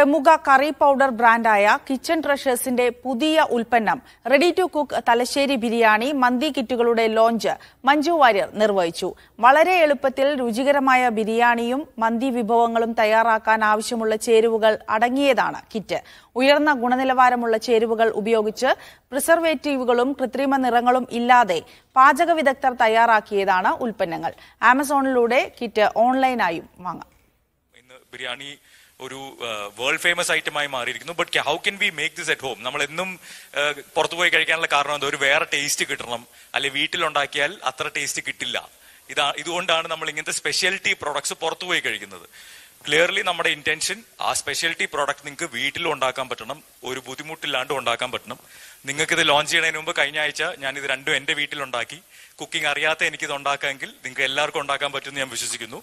പ്രമുഖ curry powder ബ്രാൻഡായ kitchen ട്രഷേഴ്സിന്റെ പുതിയ ഉൽപ്പന്നം ready to cook Thalassery biryani മന്തി കിറ്റുകളുടെ ലോഞ്ച് മഞ്ജു വാര്യർ നിർവഹിച്ചു വളരെ എളുപ്പത്തിൽ രുചികരമായ ബിരിയാണിയും മന്തി വിഭവങ്ങളും തയ്യാറാക്കാൻ ആവശ്യമുള്ള ചേരുവകൾ അടങ്ങിയതാണ് കിറ്റ് ഉയർന്ന ഗുണനിലവാരമുള്ള ചേരുവകൾ ഉപയോഗിച്ച് പ്രിസർവേറ്റീവുകളും കൃത്രിമ നിറങ്ങളും ഇല്ലാതെ പാചക വിദഗ്ധർ തയ്യാറാക്കിയതാണ് ഉൽപ്പന്നങ്ങൾ ആമസോണിലൂടെ കിറ്റ് ഓൺലൈനായും വാങ്ങാം ബിരിയാണി ഒരു വേൾഡ് ഫേമസ് ഐറ്റമായി മാറിയിരിക്കുന്നു but how can we make this at home നമ്മൾ എന്നും പുറത്തു പോയി കഴിക്കാനുള്ള കാരണം എന്താ ഒരു വേറെ ടേസ്റ്റ് കിട്ടണം അല്ലെ വീട്ടിലുണ്ടാക്കിയാൽ അത്ര ടേസ്റ്റ് കിട്ടില്ല ഇതാ ഇതുകൊണ്ടാണ് നമ്മൾ ഇങ്ങനത്തെ സ്പെഷ്യാലിറ്റി പ്രോഡക്ട്സ് പുറത്തു പോയി കഴിക്കുന്നത് ക്ലിയർലി നമ്മുടെ ഇന്റൻഷൻ ആ സ്പെഷ്യാലിറ്റി പ്രോഡക്റ്റ് നിങ്ങൾക്ക് വീട്ടിൽ ഉണ്ടാക്കാൻ പറ്റണം ഒരു ബുദ്ധിമുട്ടില്ലാണ്ട് ഉണ്ടാക്കാൻ പറ്റണം നിങ്ങൾക്ക് ഇത് ലോഞ്ച് ചെയ്യുന്നതിന് മുമ്പ് കഴിഞ്ഞ ആഴ്ച ഞാൻ ഇത് രണ്ടും എൻ്റെ വീട്ടിലുണ്ടാക്കി കുക്കിംഗ് അറിയാത്ത എനിക്കിത് ഉണ്ടാക്കാമെങ്കിൽ നിങ്ങൾക്ക് എല്ലാവർക്കും ഉണ്ടാക്കാൻ പറ്റുമെന്ന് ഞാൻ വിശ്വസിക്കുന്നു